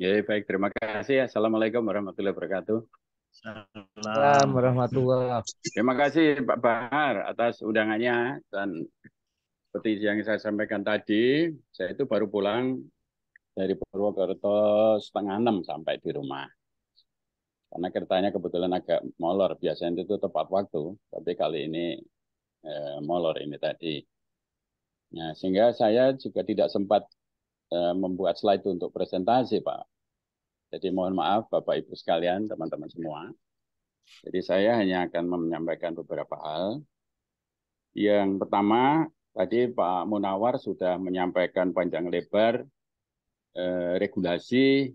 Ya, baik. Terima kasih. Ya. Assalamualaikum warahmatullahi wabarakatuh. Assalamualaikum. warahmatullahi Terima kasih Pak Bahar atas undangannya dan seperti yang saya sampaikan tadi, saya itu baru pulang dari Purwokerto setengah enam sampai di rumah. Karena keretanya kebetulan agak molor, biasanya itu tepat waktu, tapi kali ini eh, molor ini tadi. Nah, sehingga saya juga tidak sempat Eh, membuat slide untuk presentasi, Pak. Jadi mohon maaf Bapak Ibu sekalian, teman-teman semua. Jadi saya hanya akan menyampaikan beberapa hal. Yang pertama, tadi Pak Munawar sudah menyampaikan panjang lebar eh, regulasi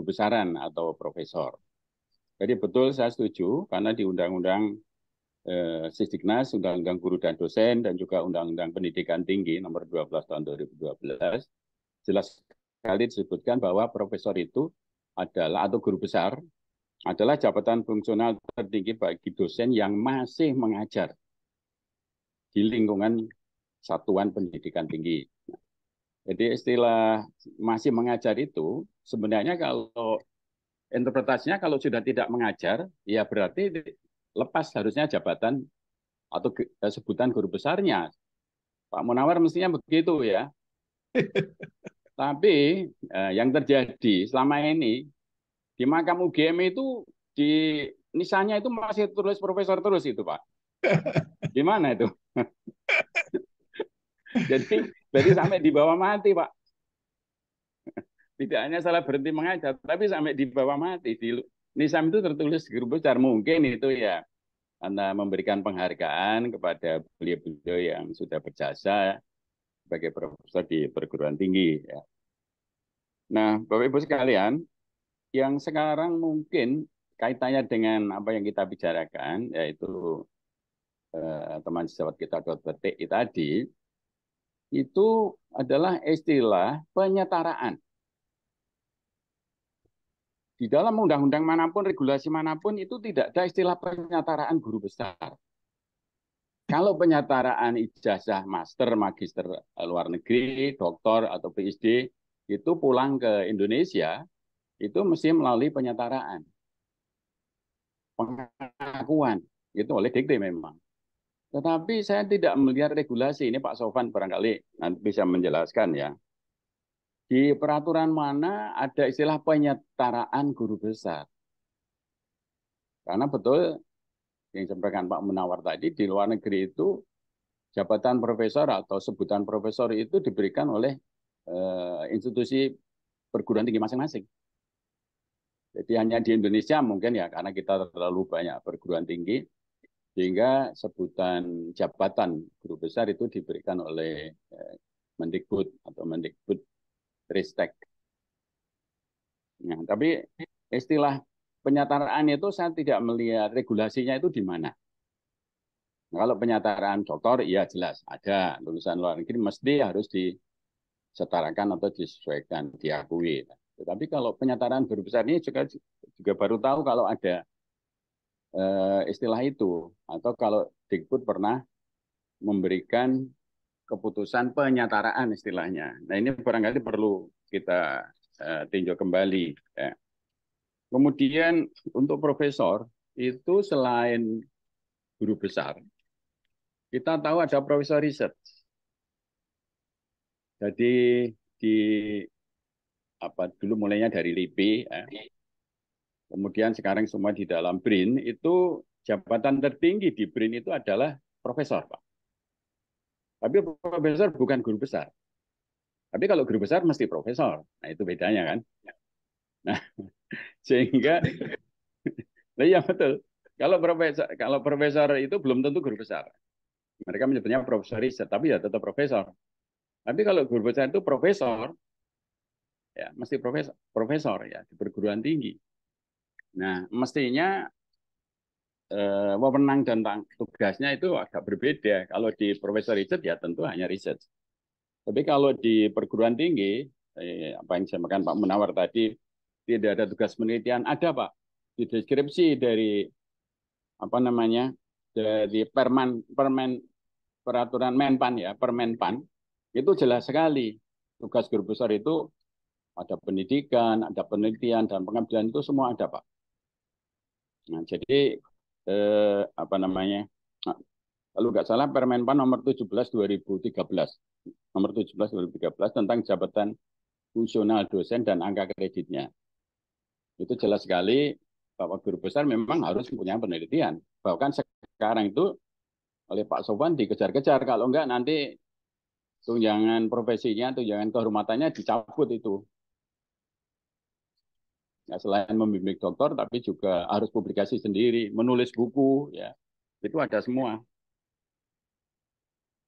besaran atau profesor. Jadi betul saya setuju karena di Undang-Undang eh, Sisdiknas, Undang-Undang Guru dan Dosen, dan juga Undang-Undang Pendidikan Tinggi nomor 12 tahun 2012, jelas sekali disebutkan bahwa profesor itu adalah atau guru besar adalah jabatan fungsional tertinggi bagi dosen yang masih mengajar di lingkungan satuan pendidikan tinggi. Jadi istilah masih mengajar itu sebenarnya kalau interpretasinya kalau sudah tidak mengajar, ya berarti lepas harusnya jabatan atau eh, sebutan guru besarnya. Pak Munawar mestinya begitu ya. Tapi eh, yang terjadi selama ini di makam UGM itu di nisannya itu masih tulis profesor terus itu pak. Gimana itu? jadi jadi sampai bawah mati pak. Tidak hanya salah berhenti mengajar, tapi sampai di bawah mati di nisan itu tertulis di grup besar mungkin itu ya anda memberikan penghargaan kepada beliau-beliau yang sudah berjasa sebagai profesor di perguruan tinggi. Ya. Nah, Bapak Ibu sekalian, yang sekarang mungkin kaitannya dengan apa yang kita bicarakan, yaitu eh, teman sejawat kita .ti tadi, itu adalah istilah penyetaraan. Di dalam undang-undang manapun, regulasi manapun, itu tidak ada istilah penyetaraan guru besar. Kalau penyataraan ijazah master, magister eh, luar negeri, doktor atau PhD itu pulang ke Indonesia itu mesti melalui penyataraan pengakuan itu oleh Dikti memang. Tetapi saya tidak melihat regulasi ini Pak Sofan barangkali nanti bisa menjelaskan ya. Di peraturan mana ada istilah penyetaraan guru besar? Karena betul yang disampaikan Pak Munawar tadi di luar negeri itu jabatan profesor atau sebutan profesor itu diberikan oleh eh, institusi perguruan tinggi masing-masing. Jadi hanya di Indonesia mungkin ya karena kita terlalu banyak perguruan tinggi sehingga sebutan jabatan guru besar itu diberikan oleh eh, Mendikbud atau Mendikbud Ristek. Nah, tapi istilah Penyataan itu saya tidak melihat regulasinya itu di mana. Nah, kalau penyataan doktor, ya jelas ada lulusan luar negeri mesti harus disetarakan atau disesuaikan, diakui. Tetapi kalau penyataan guru besar ini juga juga baru tahu kalau ada e, istilah itu atau kalau Dikbud pernah memberikan keputusan penyataan istilahnya. Nah ini barangkali perlu kita e, tinjau kembali. Ya. Kemudian untuk profesor itu selain guru besar, kita tahu ada profesor riset. Jadi di apa dulu mulainya dari LIPI, ya. kemudian sekarang semua di dalam BRIN itu jabatan tertinggi di BRIN itu adalah profesor, Pak. Tapi profesor bukan guru besar. Tapi kalau guru besar mesti profesor. Nah, itu bedanya kan. Nah, sehingga nah, ya betul. Kalau profesor kalau profesor itu belum tentu guru besar. Mereka menyebutnya profesor riset, tapi ya tetap profesor. Tapi kalau guru besar itu profesor, ya mesti profesor, profesor ya di perguruan tinggi. Nah, mestinya eh, wewenang dan tugasnya itu agak berbeda. Kalau di profesor riset ya tentu hanya riset. Tapi kalau di perguruan tinggi, eh, apa yang saya makan Pak Munawar tadi, tidak ada tugas penelitian ada pak di deskripsi dari apa namanya dari permen permen peraturan menpan ya permenpan itu jelas sekali tugas guru besar itu ada pendidikan ada penelitian dan pengabdian itu semua ada pak nah jadi eh, apa namanya nah, kalau nggak salah permenpan nomor 17 2013 nomor 17 2013 tentang jabatan fungsional dosen dan angka kreditnya itu jelas sekali Bapak Guru Besar memang harus punya penelitian. Bahkan sekarang itu oleh Pak Sofwan dikejar-kejar. Kalau enggak nanti tunjangan profesinya, tunjangan kehormatannya dicabut itu. Ya, selain membimbing dokter, tapi juga harus publikasi sendiri, menulis buku, ya itu ada semua.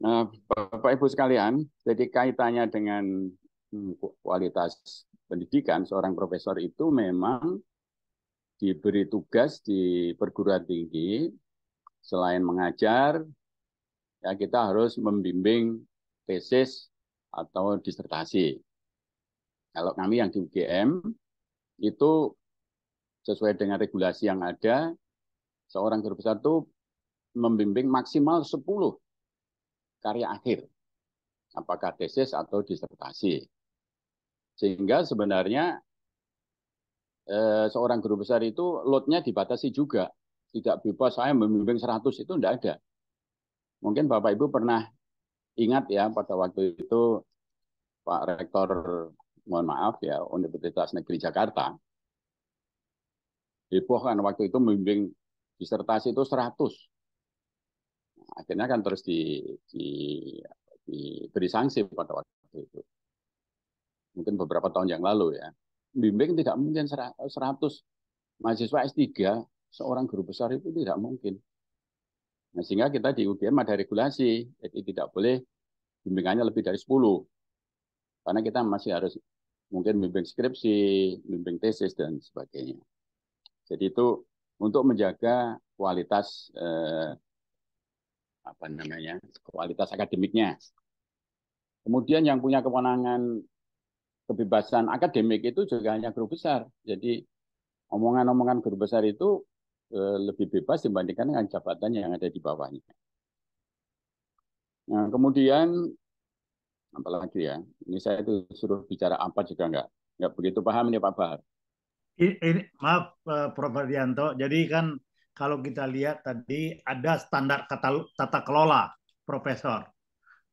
Nah, Bapak Ibu sekalian, jadi kaitannya dengan hmm, kualitas pendidikan, seorang profesor itu memang diberi tugas di perguruan tinggi selain mengajar ya kita harus membimbing tesis atau disertasi. Kalau kami yang di UGM itu sesuai dengan regulasi yang ada seorang guru besar itu membimbing maksimal 10 karya akhir apakah tesis atau disertasi. Sehingga sebenarnya eh, seorang guru besar itu lotnya dibatasi juga. Tidak bebas saya membimbing 100 itu tidak ada. Mungkin Bapak Ibu pernah ingat ya pada waktu itu Pak Rektor mohon maaf ya Universitas Negeri Jakarta heboh kan waktu itu membimbing disertasi itu 100. Akhirnya kan terus di, di, diberi sanksi pada waktu itu mungkin beberapa tahun yang lalu ya bimbing tidak mungkin 100 mahasiswa S3 seorang guru besar itu tidak mungkin nah, sehingga kita di UGM ada regulasi jadi tidak boleh bimbingannya lebih dari 10 karena kita masih harus mungkin bimbing skripsi bimbing tesis dan sebagainya jadi itu untuk menjaga kualitas eh, apa namanya kualitas akademiknya. Kemudian yang punya kewenangan kebebasan akademik itu juga hanya guru besar. Jadi omongan-omongan guru besar itu eh, lebih bebas dibandingkan dengan jabatan yang ada di bawahnya. Nah, kemudian apalagi ya, ini saya itu suruh bicara apa juga enggak nggak begitu paham ini Pak Bahar. Ini, maaf eh, Prof. Dianto, jadi kan kalau kita lihat tadi ada standar tata kelola, Profesor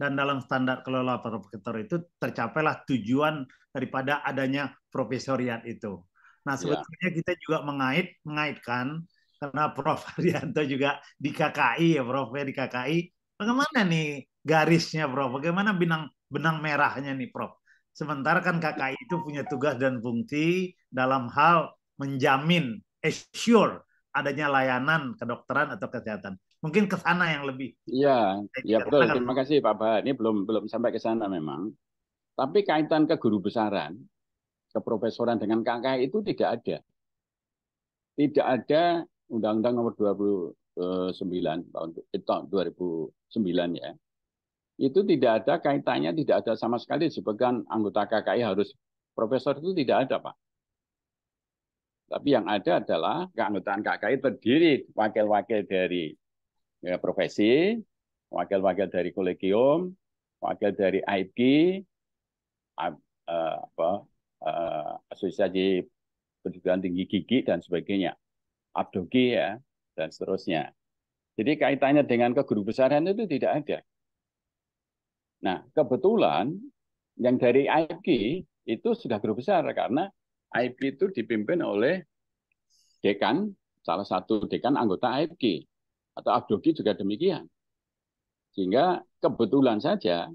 dan dalam standar kelola profesor itu tercapailah tujuan daripada adanya profesoriat itu. Nah iya. sebetulnya ya. kita juga mengait mengaitkan karena Prof. Haryanto juga di KKI ya Prof. Ya, di KKI bagaimana nih garisnya Prof. Bagaimana benang benang merahnya nih Prof. Sementara kan KKI itu punya tugas dan fungsi dalam hal menjamin assure eh, adanya layanan kedokteran atau kesehatan. Mungkin ke sana yang lebih. Iya, ya betul. Kan Terima kasih Pak Bahar. Ini belum belum sampai ke sana memang. Tapi kaitan ke guru besaran, ke profesoran dengan KKI itu tidak ada. Tidak ada Undang-Undang nomor 29 eh, tahun 2009 eh, ya. Itu tidak ada kaitannya, tidak ada sama sekali sebagian anggota KKI harus profesor itu tidak ada, Pak. Tapi yang ada adalah keanggotaan KKI terdiri wakil-wakil dari ya, profesi, wakil-wakil dari kolegium, wakil dari IP, eh, apa, eh, asosiasi pendidikan tinggi gigi dan sebagainya, abdogi ya dan seterusnya. Jadi kaitannya dengan keguru besaran itu tidak ada. Nah kebetulan yang dari IP itu sudah guru besar karena IP itu dipimpin oleh dekan salah satu dekan anggota IP atau abdogi juga demikian. Sehingga kebetulan saja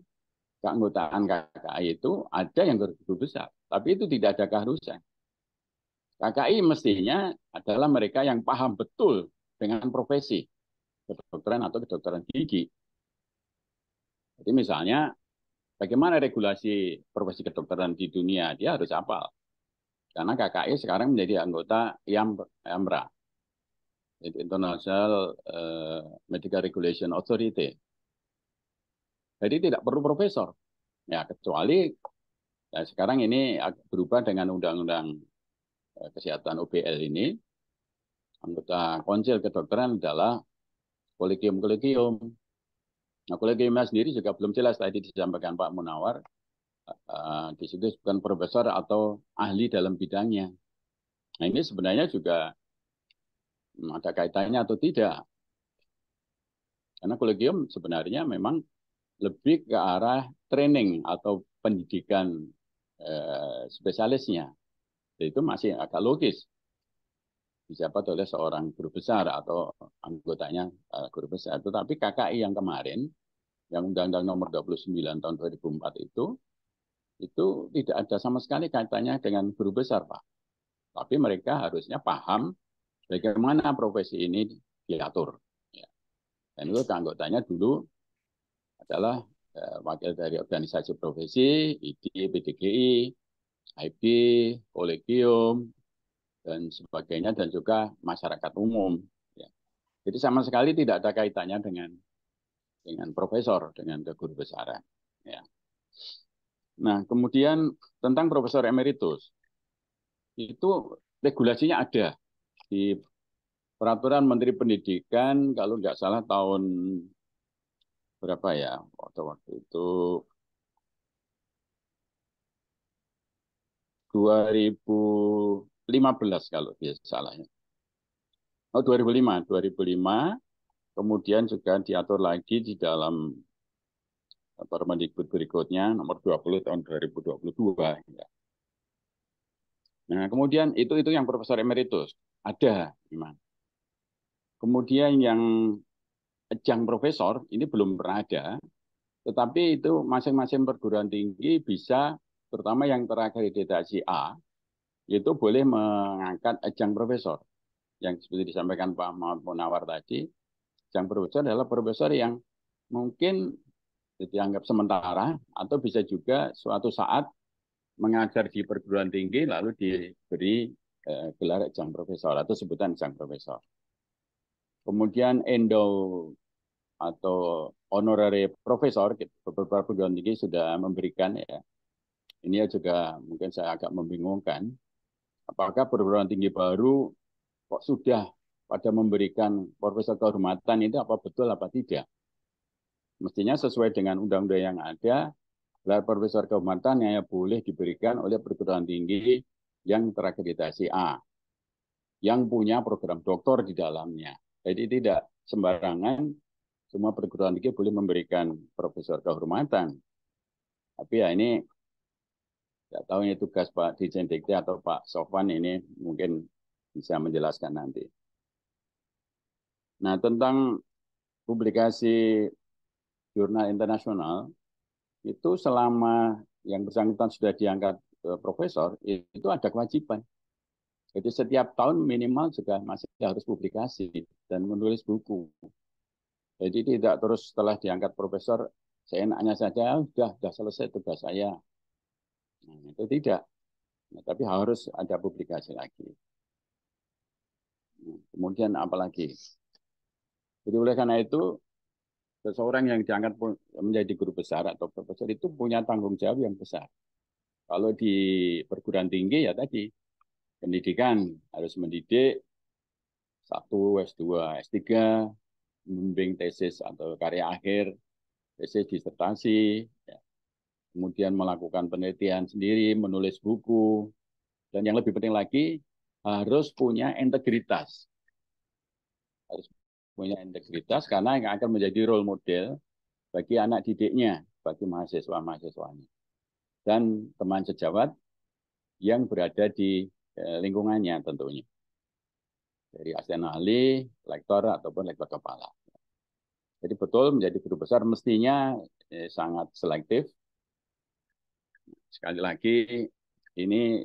keanggotaan KKI itu ada yang guru besar, tapi itu tidak ada keharusan. KKI mestinya adalah mereka yang paham betul dengan profesi kedokteran atau kedokteran gigi. Jadi misalnya bagaimana regulasi profesi kedokteran di dunia dia harus hafal. Karena KKI sekarang menjadi anggota IAMRA, International eh, Medical Regulation Authority. Jadi tidak perlu profesor. Ya, kecuali ya sekarang ini berubah dengan Undang-Undang eh, Kesehatan UBL ini. Anggota Konsil Kedokteran adalah kolegium-kolegium. Nah, kolegiumnya sendiri juga belum jelas tadi disampaikan Pak Munawar. Uh, eh, di situ bukan profesor atau ahli dalam bidangnya. Nah, ini sebenarnya juga Hmm, ada kaitannya atau tidak. Karena kolegium sebenarnya memang lebih ke arah training atau pendidikan eh, spesialisnya. Itu masih agak logis. Dijabat oleh seorang guru besar atau anggotanya eh, guru besar. Tetapi KKI yang kemarin, yang Undang-Undang nomor 29 tahun 2004 itu, itu tidak ada sama sekali kaitannya dengan guru besar, Pak. Tapi mereka harusnya paham bagaimana profesi ini diatur. Ya. Dan itu anggotanya dulu adalah eh, wakil dari organisasi profesi, ID, PDGI, IB, kolegium, dan sebagainya, dan juga masyarakat umum. Ya. Jadi sama sekali tidak ada kaitannya dengan dengan profesor, dengan guru besaran. Ya. Nah, kemudian tentang profesor emeritus, itu regulasinya ada di peraturan Menteri Pendidikan kalau nggak salah tahun berapa ya waktu waktu itu 2015 kalau tidak salah ya. Oh 2005, 2005 kemudian juga diatur lagi di dalam eh, Permendikbud berikutnya nomor 20 tahun 2022 ya. Nah, kemudian itu itu yang profesor emeritus ada memang. Kemudian yang ajang profesor ini belum pernah ada, tetapi itu masing-masing perguruan tinggi bisa, terutama yang terakreditasi A, itu boleh mengangkat ajang profesor. Yang seperti disampaikan Pak Mahmud Munawar tadi, ajang profesor adalah profesor yang mungkin dianggap sementara atau bisa juga suatu saat mengajar di perguruan tinggi lalu diberi Eh, gelar Sang Profesor atau sebutan Sang Profesor. Kemudian endo atau honorary profesor gitu, beberapa perguruan tinggi sudah memberikan ya. Ini juga mungkin saya agak membingungkan. Apakah perguruan tinggi baru kok sudah pada memberikan profesor kehormatan itu apa betul apa tidak? Mestinya sesuai dengan undang-undang yang ada, gelar profesor kehormatan yang boleh diberikan oleh perguruan tinggi yang terakreditasi A, yang punya program doktor di dalamnya. Jadi tidak sembarangan semua perguruan tinggi boleh memberikan profesor kehormatan. Tapi ya ini tidak tahu ini tugas Pak Dijen Dikti atau Pak Sofwan ini mungkin bisa menjelaskan nanti. Nah tentang publikasi jurnal internasional itu selama yang bersangkutan sudah diangkat Eh, profesor itu ada kewajiban. Jadi setiap tahun minimal juga masih harus publikasi dan menulis buku. Jadi tidak terus setelah diangkat profesor saya enaknya saja sudah ah, sudah selesai tugas saya. Nah, itu tidak. Nah, tapi harus ada publikasi lagi. Nah, kemudian apalagi? Jadi oleh karena itu seseorang yang diangkat menjadi guru besar atau profesor itu punya tanggung jawab yang besar. Kalau di perguruan tinggi ya tadi pendidikan harus mendidik satu S2, S3, membimbing tesis atau karya akhir, tesis disertasi, ya. kemudian melakukan penelitian sendiri, menulis buku, dan yang lebih penting lagi harus punya integritas. Harus punya integritas karena yang akan menjadi role model bagi anak didiknya, bagi mahasiswa-mahasiswanya dan teman sejawat yang berada di eh, lingkungannya tentunya. Dari asisten ahli, lektor, ataupun lektor kepala. Jadi betul menjadi guru besar mestinya eh, sangat selektif. Sekali lagi, ini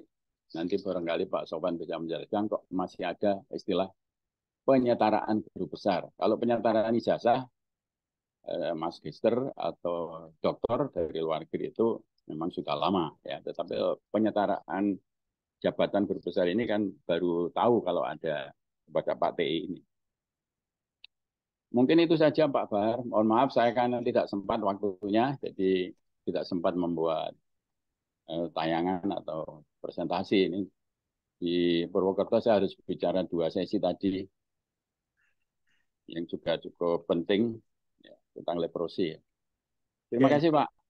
nanti barangkali Pak Sopan bisa menjelaskan kok masih ada istilah penyetaraan guru besar. Kalau penyetaraan ijazah, eh, magister atau doktor dari luar negeri itu memang sudah lama ya tetapi oh, penyetaraan jabatan guru besar ini kan baru tahu kalau ada kepada Pak TI ini. Mungkin itu saja Pak Bahar. Mohon maaf saya kan tidak sempat waktunya jadi tidak sempat membuat eh, tayangan atau presentasi ini. Di Purwokerto saya harus bicara dua sesi tadi yang juga cukup penting ya, tentang leprosi. Terima kasih Pak.